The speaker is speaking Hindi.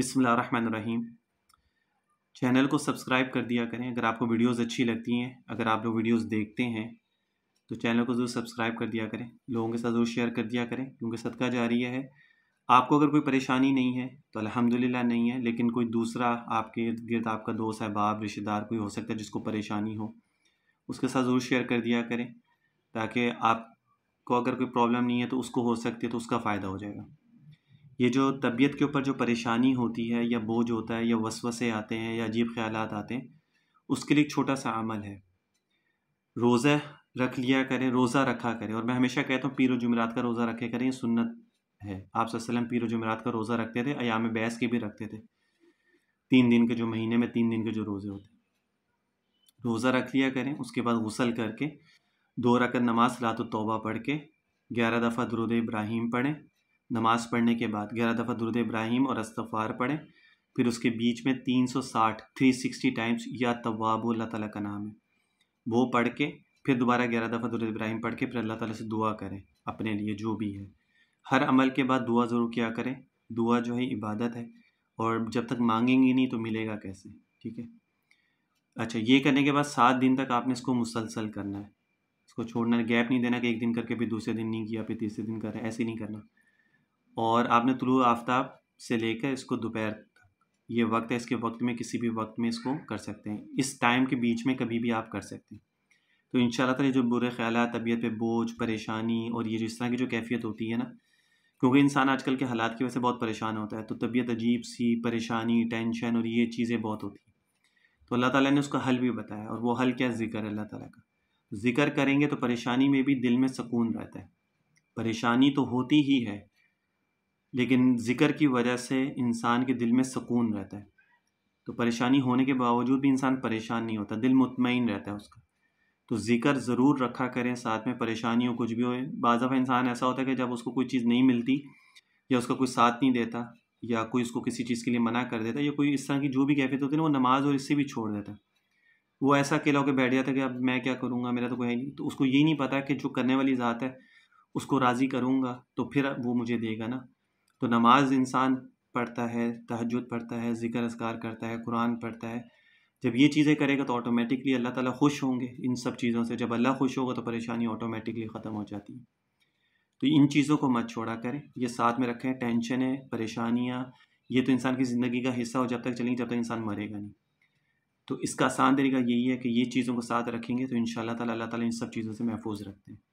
बिसमीम चैनल को सब्सक्राइब कर दिया करें अगर आपको वीडियोस अच्छी लगती हैं अगर आप लोग वीडियोस देखते हैं तो चैनल को ज़रूर सब्सक्राइब कर दिया करें लोगों के साथ ज़रूर शेयर कर दिया करें क्योंकि सदका रही है आपको अगर कोई परेशानी नहीं है तो अल्हम्दुलिल्लाह नहीं है लेकिन कोई दूसरा आपके इर्द गिर्द आपका दोस्त अहबाब रिश्तेदार कोई हो सकता है जिसको परेशानी हो उसके साथ ज़रूर शेयर कर दिया करें ताकि आपको अगर कोई प्रॉब्लम नहीं है तो उसको हो सकती है तो उसका फ़ायदा हो जाएगा ये जो तबीयत के ऊपर जो परेशानी होती है या बोझ होता है या वसवसे आते हैं या अजीब ख्याल आते हैं उसके लिए एक छोटा सा अमल है रोज़ा रख लिया करें रोज़ा रखा करें और मैं हमेशा कहता हूँ पीर जुमरात का रोज़ा रखे करें ये सुन्नत है आप वसलम पीर जुमरात का रोज़ा रखते थे अयाम बैस के भी रखते थे तीन दिन के जो महीने में तीन दिन के जो रोज़े होते रोज़ा रख लिया करें उसके बाद गसल करके दो रकत नमाज रात तोबा पढ़ के ग्यारह दफ़ा दरुद इब्राहिम पढ़ें नमाज पढ़ने के बाद ग्यारह दफ़ा दुरुद इब्राहिम और अस्तफ़ार पढ़ें फिर उसके बीच में तीन सौ साठ थ्री सिक्सटी टाइम्स या तवाब अल्लाह ताला का नाम है वो पढ़ के फिर दोबारा ग्यारह दफ़ा दुरुद इब्राहिम पढ़ के फिर अल्लाह ताला से दुआ करें अपने लिए जो भी है हर अमल के बाद दुआ ज़रूर किया करें दुआ जो है इबादत है और जब तक मांगेंगे नहीं तो मिलेगा कैसे ठीक है अच्छा ये करने के बाद सात दिन तक आपने इसको मुसलसल करना है इसको छोड़ना गैप नहीं देना कि एक दिन करके फिर दूसरे दिन नहीं किया फिर तीसरे दिन करें ऐसे नहीं करना और आपने तुलु आफ्ताब से लेकर इसको दोपहर ये वक्त है इसके वक्त में किसी भी वक्त में इसको कर सकते हैं इस टाइम के बीच में कभी भी आप कर सकते हैं तो इन शाला जो बुरे ख्याल तबीयत पे बोझ परेशानी और ये जिस तरह की जो कैफियत होती है ना क्योंकि इंसान आजकल के हालात की वजह से बहुत परेशान होता है तो तबीयत अजीब सी परेशानी टेंशन और ये चीज़ें बहुत होती हैं तो अल्लाह ताला ने उसका हल भी बताया और वो हल क्या ज़िक्र है अल्लाह ताला का ज़िक्र करेंगे तो परेशानी में भी दिल में सुकून रहता है परेशानी तो होती ही है लेकिन ज़िक्र की वजह से इंसान के दिल में सुकून रहता है तो परेशानी होने के बावजूद भी इंसान परेशान नहीं होता दिल मुतमिन रहता है उसका तो ज़िक्र ज़रूर रखा करें साथ में परेशानी हो कुछ भी हो बाफ़ा इंसान ऐसा होता है कि जब उसको कोई चीज़ नहीं मिलती या उसका कोई साथ नहीं देता या कोई उसको किसी चीज़ के लिए मना कर देता या कोई इस तरह की जो भी कैफियत होती है ना वो नमाज़ और इससे भी छोड़ देता है वो ऐसा अकेला होकर बैठ जाता है कि अब मैं क्या करूँगा मेरा तो कोई है नहीं तो उसको ये नहीं पता कि जो करने वाली ज़ात है उसको राज़ी करूँगा तो फिर वो मुझे देगा ना तो नमाज इंसान पढ़ता है तहजद पढ़ता है ज़िक्र असकार करता है कुरान पढ़ता है जब ये चीज़ें करेगा तो ऑटोमेटिकली अल्लाह ताला खुश होंगे इन सब चीज़ों से जब अल्लाह खुश होगा तो परेशानी ऑटोमेटिकली ख़त्म हो जाती है तो इन चीज़ों को मत छोड़ा करें ये साथ में रखें टेंशन है परेशानियाँ ये तो इंसान की ज़िंदगी का हिस्सा हो जब तक चलेंगे जब तक इंसान मरेगा नहीं तो इसका आसान तरीका यही है कि ये चीज़ों को साथ रखेंगे तो इन शाला अल्लाह इन सब चीज़ों से महफूज रखते हैं